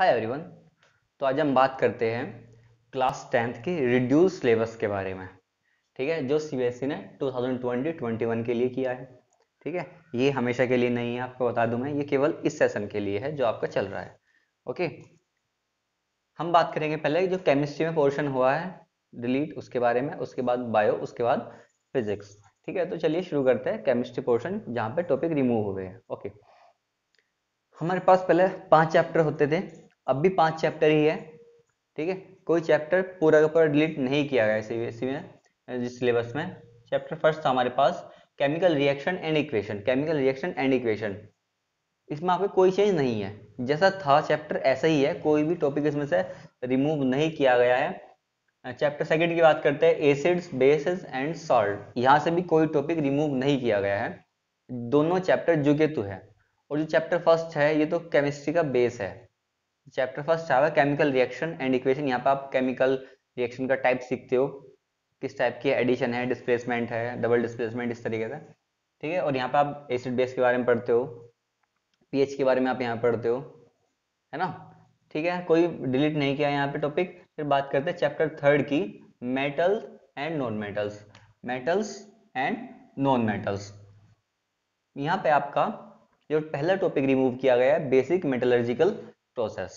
hi everyone तो आज हम बात करते हैं क्लास टेंथ के रिड्यूस सिलेबस के बारे में ठीक है जो सीबीएसई e ने 2020-21 के लिए किया है ठीक है ये हमेशा के लिए नहीं है आपको बता दूं मैं ये केवल इस सेशन के लिए है जो आपका चल रहा है ओके हम बात करेंगे पहले जो केमिस्ट्री में पोर्शन हुआ है डिलीट उसके बारे में उसके बाद बायो उसके बाद फिजिक्स ठीक है तो चलिए शुरू करते हैं केमिस्ट्री पोर्शन जहाँ पे टॉपिक रिमूव हो गए हैं ओके हमारे पास पहले पांच चैप्टर होते थे अब भी पांच चैप्टर ही है ठीक है कोई चैप्टर पूरा का पूरा डिलीट नहीं किया गया सीबीएसई में जिस सिलेबस में चैप्टर फर्स्ट था हमारे पास chemical reaction and equation chemical reaction and equation इसमें आपको कोई चेंज नहीं है जैसा था चैप्टर ऐसा ही है कोई भी टॉपिक इसमें से रिमूव नहीं किया गया है चैप्टर सेकंड की बात करते हैं एसिड्स बेसिस एंड सॉल्ट यहाँ से भी कोई टॉपिक रिमूव नहीं किया गया है दोनों चैप्टर जुगेतु है और जो चैप्टर फर्स्ट है ये तो केमिस्ट्री का बेस है चैप्टर फर्स्ट आवा केमिकल रिएक्शन एंड इक्वेशन यहाँ पर आप केमिकल रिएक्शन का टाइप सीखते हो किस टाइप की एडिशन है डिस्प्लेसमेंट है डबल डिस्प्लेसमेंट इस तरीके से ठीक है और यहाँ पर आप एसिड बेस के बारे में पढ़ते हो पीएच के बारे में आप यहाँ पढ़ते हो है ना ठीक है कोई डिलीट नहीं किया यहाँ पे टॉपिक फिर बात करते हैं चैप्टर थर्ड की metal and non metals metals and non metals यहाँ पे आपका जो पहला टॉपिक रिमूव किया गया है बेसिक मेटलर्जिकल प्रोसेस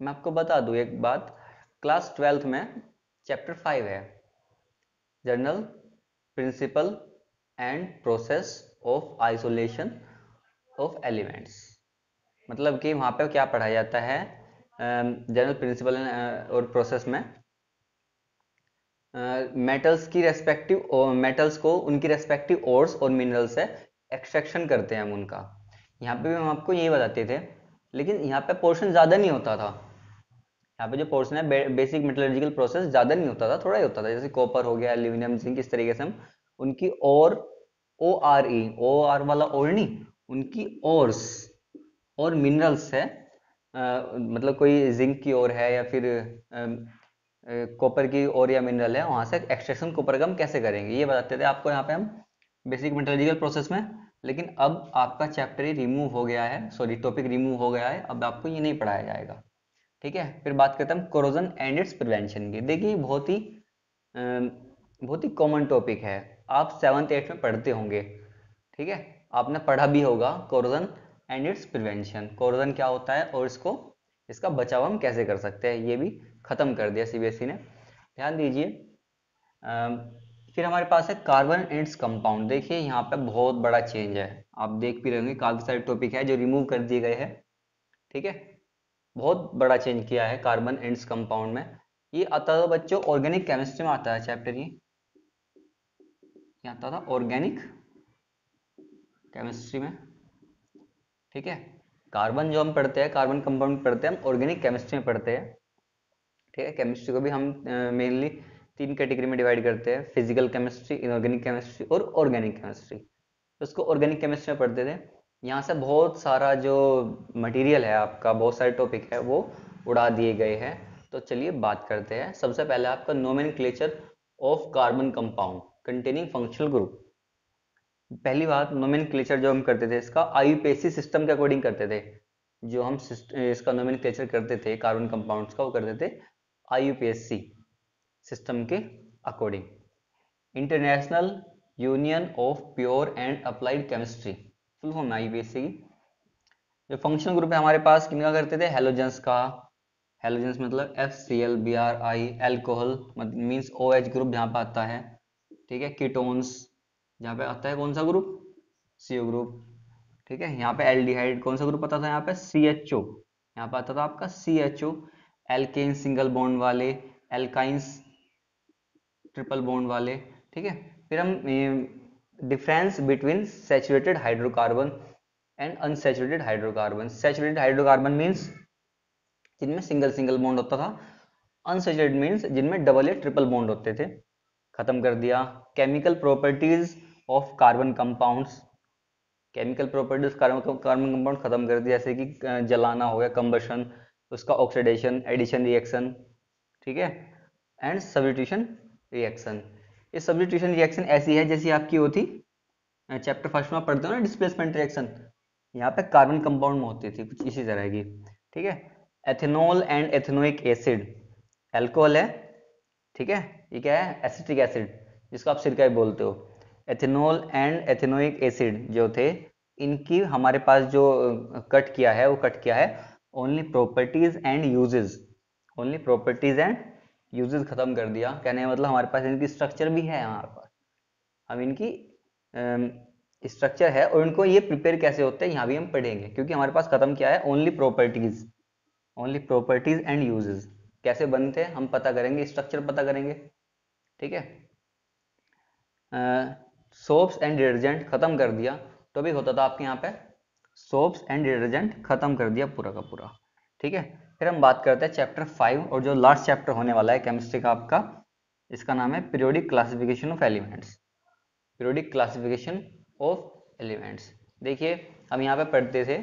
मैं आपको बता दूं एक बात क्लास ट्वेल्थ में चैप्टर फाइव है general principle and process of isolation of elements मतलब कि वहाँ पे क्या पढ़ाया जाता है जनरल प्रिंसिपल और प्रोसेस में मेटल्स की रेस्पेक्टिव मेटल्स को उनकी रेस्पेक्टिव ओर्स और मिनरल्स से एक्सट्रैक्शन करते हैं हम उनका यहाँ पे भी हम आपको यही बताते थे लेकिन यहाँ पे पोर्शन ज़्यादा नहीं होता था यहाँ पे जो पोर्शन है बे, बेसिक मेटोलॉजिकल प्रोसेस ज़्यादा नहीं होता था थोड़ा ही होता था जैसे कॉपर हो गया एल्यूमिनियम जिंक इस तरीके से हम उनकी और O R E O R वाला और नहीं उनकी ओर्स और मिनरल्स है आ, मतलब कोई जिंक की ओर है या फिर कॉपर की ओर या मिनरल है वहां से एक्सट्रैक्शन कॉपर का हम कैसे करेंगे ये बताते थे आपको यहाँ पे हम बेसिक मेटोलॉजिकल प्रोसेस में लेकिन अब आपका चैप्टर ही रिमूव हो गया है सॉरी टॉपिक रिमूव हो गया है अब आपको ये नहीं पढ़ाया जाएगा ठीक है फिर बात करते हैं क्रोजन एंड इट्स प्रिवेंशन की देखिए बहुत ही बहुत ही कॉमन टॉपिक है आप सेवन्थ एट्थ में पढ़ते होंगे ठीक है आपने पढ़ा भी होगा corrosion and its prevention corrosion क्या होता है और इसको इसका बचाव हम कैसे कर सकते हैं ये भी ख़त्म कर दिया सी e ने ध्यान दीजिए फिर हमारे पास है कार्बन एंड्स कंपाउंड देखिए यहाँ पे बहुत बड़ा चेंज है आप देख भी रहे होंगे काफी सारे टॉपिक है जो रिमूव कर दिए गए हैं ठीक है बहुत बड़ा चेंज किया है कार्बन एंड्स कंपाउंड में ये आता था बच्चों ऑर्गेनिक केमिस्ट्री में आता है चैप्टर ये आता था ऑर्गेनिक केमिस्ट्री में ठीक है कार्बन जो हम पढ़ते हैं कार्बन कंपाउंड पढ़ते हैं हम ऑर्गेनिक केमिस्ट्री में पढ़ते हैं ठीक है केमिस्ट्री को भी हम मेनली uh, तीन कैटेगरी में डिवाइड करते हैं फिजिकल केमिस्ट्री इनऑर्गेनिक केमिस्ट्री और ऑर्गेनिक केमिस्ट्री तो उसको ऑर्गेनिक केमिस्ट्री में पढ़ते थे यहाँ से बहुत सारा जो मटेरियल है आपका बहुत सारे टॉपिक है वो उड़ा दिए गए हैं तो चलिए बात करते हैं सबसे पहले आपका नोमिन of carbon compound containing functional group पहली बात नोमिन जो हम करते थे इसका आईयूपीएससी सिस्टम के अकॉर्डिंग करते थे जो हम इसका नोमिन करते थे कार्बन कंपाउंड का वो करते थे आई सिस्टम के according international union of pure and applied chemistry full form आई बेसिकली जो फंक्शन ग्रुप है हमारे पास किनका करते थे हेलोजेंस का हेलोजेंस मतलब F C L B R I alcohol means O H group जहाँ पे आता है ठीक है कीटोन्स जहाँ पे आता है कौन सा ग्रुप सी ओ ग्रुप ठीक है यहाँ पे एल्डिहाइड कौन सा ग्रुप आता था यहाँ पे सी एच ओ यहाँ पे आता था आपका C H O alkane single bond वाले एल्काइंस ट्रिपल बॉन्ड वाले ठीक है फिर हम difference between saturated hydrocarbon and unsaturated hydrocarbon saturated hydrocarbon means जिनमें सिंगल सिंगल बॉन्ड होता था अनसेचुरेटेड मीन्स जिनमें डबल या ट्रिपल बॉन्ड होते थे खत्म कर दिया chemical properties of carbon compounds chemical properties carbon compound खत्म कर दिया जैसे कि जलाना हो गया कंबशन उसका ऑक्सीडेशन एडिशन रिएक्शन ठीक है एंड सब्यूट्यूशन रिएक्शन ये सब्जिट्यूशन रिएक्शन ऐसी है जैसी आपकी वो थी चैप्टर फर्स्ट में पढ़ते हो ना डिस्प्लेसमेंट रिएक्शन यहाँ पे कार्बन कंपाउंड में होती थी कुछ इसी तरह की ठीक है ethanol and ethanoic acid alcohol है ठीक है ये क्या है एसिटिक एसिड जिसको आप सिरका भी बोलते हो एथेनॉल एंड एथेनोइक एसिड जो थे इनकी हमारे पास जो कट किया है वो कट किया है only properties and uses only properties and uses ख़त्म कर दिया कहने का मतलब हमारे पास इनकी स्ट्रक्चर भी है हमारे पास हम इनकी स्ट्रक्चर है और इनको ये प्रिपेयर कैसे होते हैं यहाँ भी हम पढ़ेंगे क्योंकि हमारे पास ख़त्म क्या है only properties only properties and uses कैसे बनते हैं हम पता करेंगे स्ट्रक्चर पता करेंगे ठीक है सोप्स एंड डिटर्जेंट ख़त्म कर दिया तो भी होता था आपके यहाँ पे सोप्स एंड डिटर्जेंट ख़त्म कर दिया पूरा का पूरा ठीक है फिर हम बात करते हैं चैप्टर फाइव और जो लास्ट चैप्टर होने वाला है केमिस्ट्री का आपका इसका नाम है periodic classification of elements periodic classification of elements देखिए हम यहाँ पे पढ़ते थे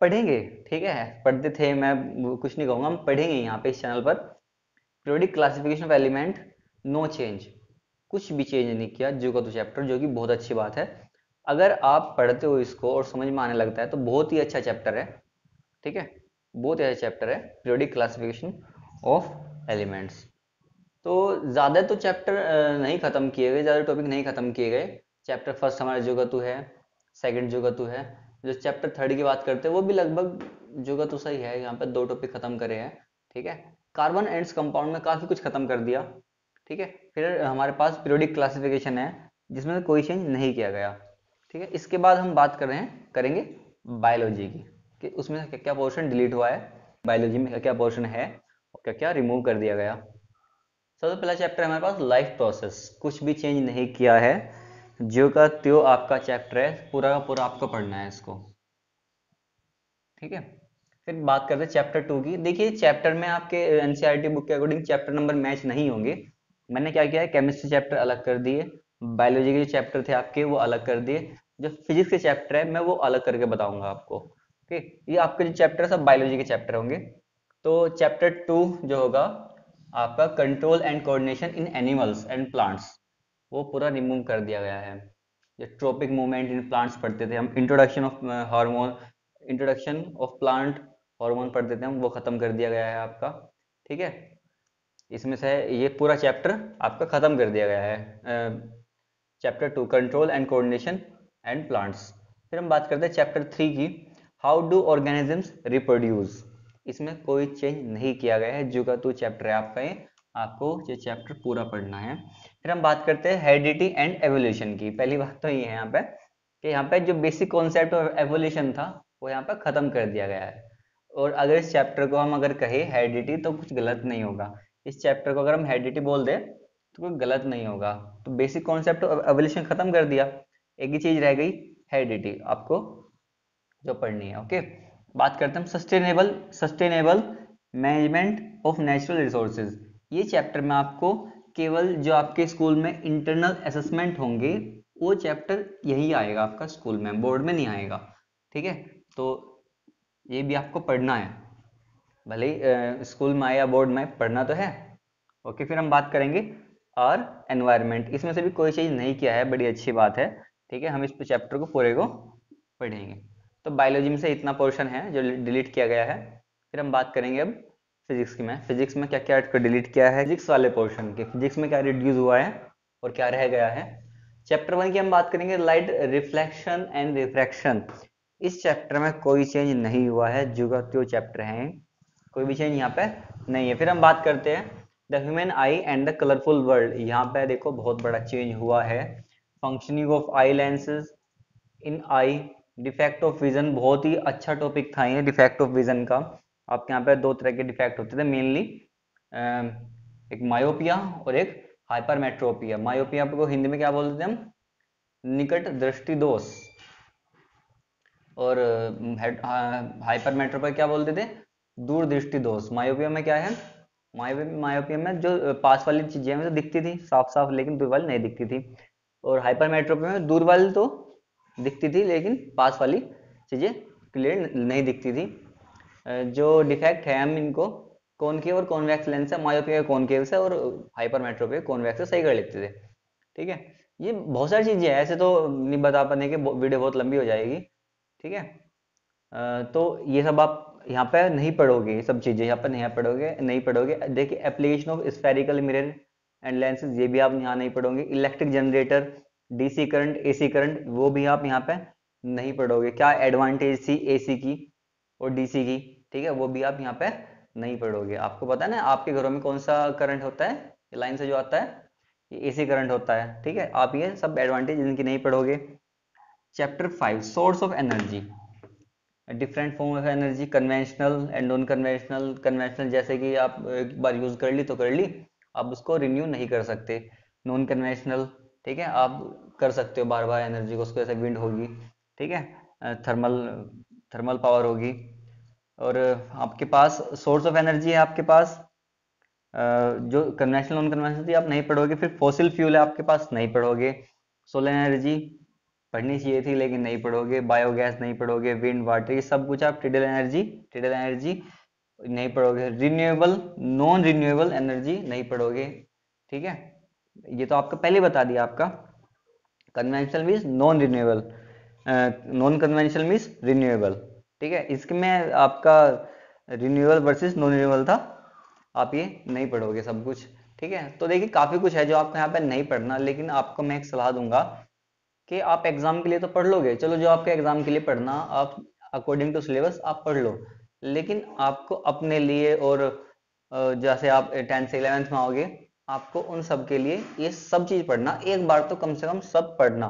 पढ़ेंगे ठीक है पढ़ते थे मैं कुछ नहीं कहूँगा हम पढ़ेंगे यहाँ पे इस चैनल पर periodic classification of element no change कुछ भी चेंज नहीं किया जो का तो चैप्टर जो कि बहुत अच्छी बात है अगर आप पढ़ते हो इसको और समझ में आने लगता है तो बहुत ही अच्छा चैप्टर है ठीक है बहुत ही अच्छा चैप्टर है पीरियोडिक क्लासिफिकेशन ऑफ एलिमेंट्स तो ज़्यादा तो चैप्टर नहीं ख़त्म किए गए ज़्यादा टॉपिक नहीं ख़त्म किए गए चैप्टर फर्स्ट हमारा जोगतु है सेकंड जोगतु है जो चैप्टर थर्ड की बात करते हैं वो भी लगभग जोगतु सही है यहाँ पर दो टॉपिक ख़त्म करे हैं ठीक है कार्बन एंड्स कंपाउंड में काफ़ी कुछ ख़त्म कर दिया ठीक है फिर हमारे पास पीरियोडिक क्लासिफिकेशन है जिसमें कोई चेंज नहीं किया गया ठीक है इसके बाद हम बात कर रहे हैं करेंगे बायोलॉजी की कि उसमें से क्या क्या पोर्शन डिलीट हुआ है बायोलॉजी में क्या क्या पोर्शन है और क्या क्या रिमूव कर दिया गया सबसे पहला चैप्टर हमारे पास लाइफ प्रोसेस कुछ भी चेंज नहीं किया है जो का त्यो आपका चैप्टर है पूरा का पूरा आपको पढ़ना है इसको ठीक है फिर बात करते हैं चैप्टर टू की देखिए चैप्टर में आपके एनसीईआरटी बुक e के अकॉर्डिंग चैप्टर नंबर मैच नहीं होंगे मैंने क्या किया है केमिस्ट्री चैप्टर अलग कर दिए बायोलॉजी के जो चैप्टर थे आपके वो अलग कर दिए जो फिजिक्स के चैप्टर है मैं वो अलग करके बताऊंगा आपको ओके ये आपके जो चैप्टर सब बायोलॉजी के चैप्टर होंगे तो चैप्टर टू जो होगा आपका control and coordination in animals and plants वो पूरा रिमूव कर दिया गया है जो ट्रोपिक मूवमेंट इन प्लांट्स पढ़ते थे हम introduction of hormone introduction of plant hormone पढ़ते थे हम वो ख़त्म कर दिया गया है आपका ठीक है इसमें से ये पूरा चैप्टर आपका ख़त्म कर दिया गया है chapter two control and coordination and plants फिर हम बात करते हैं चैप्टर थ्री की हाउ डू ऑर्गेनिजम्स रिप्रोड्यूस इसमें कोई चेंज नहीं किया गया है जू का तू चैप्टर है आपका ये आपको ये चैप्टर पूरा पढ़ना है फिर हम बात करते हैं हेरिडिटी एंड एवोल्यूशन की पहली बात तो ये है यहाँ पे कि यहाँ पे जो बेसिक कॉन्सेप्ट ऑफ एवोल्यूशन था वो यहाँ पे खत्म कर दिया गया है और अगर इस चैप्टर को हम अगर कहें हेरिडिटी तो कुछ गलत नहीं होगा इस चैप्टर को अगर हम हेरिडिटी बोल दें तो कोई गलत नहीं होगा तो बेसिक कॉन्सेप्ट ऑफ एवोल्यूशन खत्म कर दिया एक ही चीज रह गई हेरिडिटी आपको जो पढ़नी है ओके बात करते हैं sustainable sustainable management of natural resources ये चैप्टर में आपको केवल जो आपके स्कूल में इंटरनल असेसमेंट होंगे वो चैप्टर यही आएगा आपका स्कूल में बोर्ड में नहीं आएगा ठीक है तो ये भी आपको पढ़ना है भले ही स्कूल में आए या बोर्ड में पढ़ना तो है ओके फिर हम बात करेंगे और एनवायरमेंट इसमें से भी कोई चीज़ नहीं किया है बड़ी अच्छी बात है ठीक है हम इस चैप्टर को पूरे को पढ़ेंगे तो बायोलॉजी में से इतना पोर्शन है जो डिलीट किया गया है फिर हम बात करेंगे अब फिजिक्स की में फिजिक्स में क्या क्या डिलीट किया है फिजिक्स वाले पोर्शन के फिजिक्स में क्या रिड्यूस हुआ है और क्या रह गया है चैप्टर वन की हम बात करेंगे लाइट रिफ्लेक्शन एंड रिफ्रैक्शन इस चैप्टर में कोई चेंज नहीं हुआ है जुगत्यो चैप्टर है कोई भी चेंज यहाँ पे नहीं है फिर हम बात करते हैं the human eye and the colourful world यहाँ पे देखो बहुत बड़ा चेंज हुआ है functioning of eye lenses in eye defect of vision बहुत ही अच्छा टॉपिक था ये डिफेक्ट ऑफ विजन का आपके यहाँ पे दो तरह के डिफेक्ट होते थे मेनली एक मायोपिया और एक हाइपरमेट्रोपिया मायोपिया आपको हिंदी में क्या बोलते थे हम निकट दृष्टि दोष और हाइपरमेट्रोपिया क्या बोलते थे दूर दृष्टि दोष मायोपिया में क्या है मायोपिया में जो पास वाली चीजें हमें तो दिखती थी साफ साफ लेकिन दूर वाली नहीं दिखती थी और हाइपरमेट्रोपिया में दूर वाली तो दिखती थी लेकिन पास वाली चीज़ें क्लियर नहीं दिखती थी जो डिफेक्ट है हम इनको कॉनकेव और कॉन्वेक्स लेंस से मायोपिया कॉनकेव से और हाइपर मेट्रोपिया कॉन्वेक्स से सही कर लेते थे ठीक है ये बहुत सारी चीज़ें हैं ऐसे तो नहीं बता पाने की वीडियो बहुत लंबी हो जाएगी ठीक है तो ये सब आप यहाँ पर नहीं पढ़ोगे ये सब चीज़ें यहाँ पर नहीं पढ़ोगे नहीं पढ़ोगे देखिए application of spherical mirror and lenses ये भी आप यहाँ नहीं पढ़ोगे electric generator DC current AC current वो भी आप यहाँ पे नहीं पढ़ोगे क्या एडवांटेज थी एसी की और डीसी की ठीक है वो भी आप यहाँ पे नहीं पढ़ोगे आपको पता है ना आपके घरों में कौन सा करंट होता है लाइन से जो आता है ये एसी करंट होता है ठीक है आप ये सब एडवांटेज इनकी नहीं पढ़ोगे chapter five source of energy different form of energy conventional and non conventional conventional जैसे कि आप एक बार यूज कर ली तो कर ली आप उसको रिन्यू नहीं कर सकते नॉन कन्वेंशनल ठीक है आप कर सकते हो बार बार एनर्जी को उसको जैसे विंड होगी ठीक है थर्मल थर्मल पावर होगी और आपके पास सोर्स ऑफ एनर्जी है आपके पास जो कन्वेंशनल नॉन कन्वेंशनल आप नहीं पढ़ोगे फिर फोसिल फ्यूल है आपके पास नहीं पढ़ोगे सोलर एनर्जी पढ़नी चाहिए थी लेकिन नहीं पढ़ोगे बायोगैस नहीं पढ़ोगे विंड वाटर ये सब कुछ आप ट्रिडल एनर्जी ट्रिडल एनर्जी नहीं पढ़ोगे रिन्यूएबल नॉन रिन्यूएबल एनर्जी नहीं पढ़ोगे ठीक है ये तो आपका पहले बता दिया आपका conventional means non renewable non conventional means renewable ठीक है इसमें आपका रिन्यूएबल वर्सेस नॉन रिन्यूएबल था आप ये नहीं पढ़ोगे सब कुछ ठीक है तो देखिए काफी कुछ है जो आपको यहाँ पे नहीं पढ़ना लेकिन आपको मैं एक सलाह दूंगा कि आप एग्जाम के लिए तो पढ़ लोगे चलो जो आपके एग्जाम के लिए पढ़ना आप अकॉर्डिंग टू सिलेबस आप पढ़ लो लेकिन आपको अपने लिए और जैसे आप टेंथ से इलेवेंथ में आओगे आपको उन सब के लिए ये सब चीज पढ़ना एक बार तो कम से कम सब पढ़ना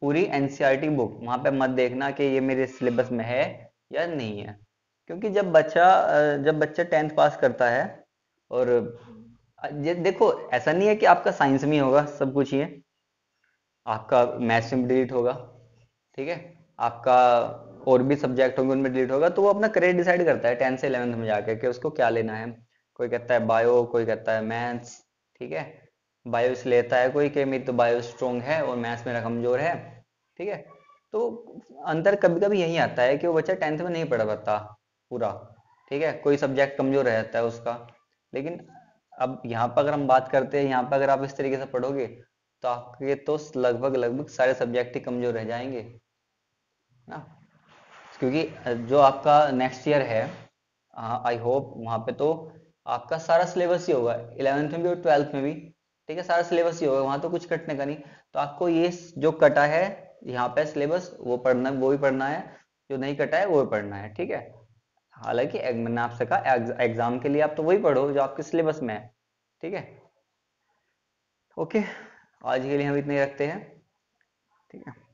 पूरी एनसीईआरटी बुक वहां पे मत देखना कि ये मेरे सिलेबस में है या नहीं है क्योंकि जब बच्चा जब बच्चा टेंथ पास करता है और ये देखो ऐसा नहीं है कि आपका साइंस में होगा सब कुछ ही है आपका मैथ्स में डिलीट होगा ठीक है आपका और भी सब्जेक्ट होंगे उनमें डिलीट होगा तो वो अपना करियर डिसाइड करता है टेंथ से इलेवेंथ में जाके कि उसको क्या लेना है कोई कहता है बायो कोई कहता है मैथ्स ठीक है बायोस लेता है कोई केमित तो बायो स्ट्रोंग है और मैथ्स मेरा कमजोर है ठीक है तो अंतर कभी कभी यही आता है कि वो बच्चा टेंथ में नहीं पढ़ पाता पूरा ठीक है कोई सब्जेक्ट कमजोर रहता है उसका लेकिन अब यहाँ पर अगर हम बात करते हैं यहाँ पर अगर आप इस तरीके से पढ़ोगे तो आपके तो लगभग लगभग सारे सब्जेक्ट ही कमजोर रह जाएंगे ना क्योंकि जो आपका नेक्स्ट ईयर है आई हाँ, होप वहाँ पे तो आपका सारा सिलेबस ही होगा इलेवंथ में भी और ट्वेल्थ में भी ठीक है सारा सिलेबस ही होगा वहां तो कुछ कटने का नहीं तो आपको ये जो कटा है यहाँ पे सिलेबस वो पढ़ना वो भी पढ़ना है जो नहीं कटा है वो भी पढ़ना है ठीक है हालांकि मैंने आपसे कहा एग्जाम के लिए आप तो वही पढ़ो जो आपके सिलेबस में है ठीक है ओके आज के लिए हम इतने रखते हैं ठीक है